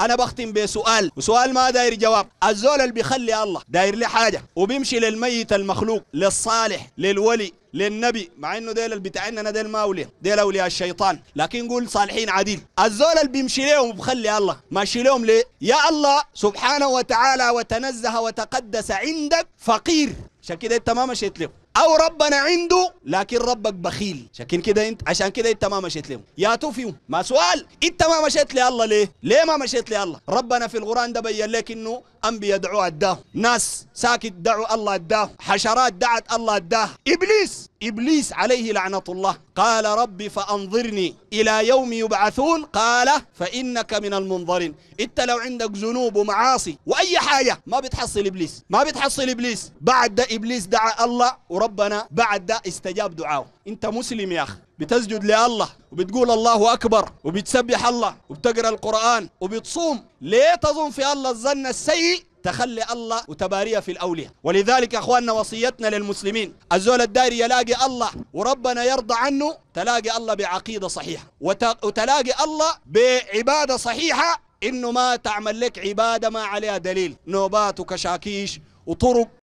انا بختم بسؤال وسؤال ما داير جواب الزول اللي بيخلي الله داير لي حاجه وبيمشي للميت المخلوق للصالح للولي للنبي مع انه ديل بتاعنا ديل ما اولياء ديل اولياء الشيطان لكن قول صالحين عديل الزول اللي بيمشي لهم بخلي الله ماشي لهم ليه يا الله سبحانه وتعالى وتنزه وتقدس عندك فقير عشان كده انت ما مشيت لهم او ربنا عنده لكن ربك بخيل عشان كده انت عشان كده انت ما مشيت لهم يا توفيهم ما سؤال انت ما مشيت لله ليه ليه ما مشيت لله ربنا في القران ده بين لك انه انبياء دعوا اداه ناس ساكت دعوا الله اداه حشرات دعت الله اداه ابليس إبليس عليه لعنة الله قال ربي فأنظرني إلى يوم يبعثون قال فإنك من المنظرين أنت لو عندك ذنوب ومعاصي وأي حاجة ما بتحصل إبليس ما بتحصل إبليس بعد ده إبليس دعا الله وربنا بعد ده استجاب دعاه أنت مسلم يا أخي بتسجد لله وبتقول الله أكبر وبتسبح الله وبتقرأ القرآن وبتصوم ليه تظن في الله الظن السيء تخلي الله وتباريه في الأولياء ولذلك يا أخواننا وصيتنا للمسلمين الزول الداري يلاقي الله وربنا يرضى عنه تلاقي الله بعقيدة صحيحة وتلاقي الله بعبادة صحيحة إنه ما تعمل لك عبادة ما عليها دليل نوبات وكشاكيش وطرق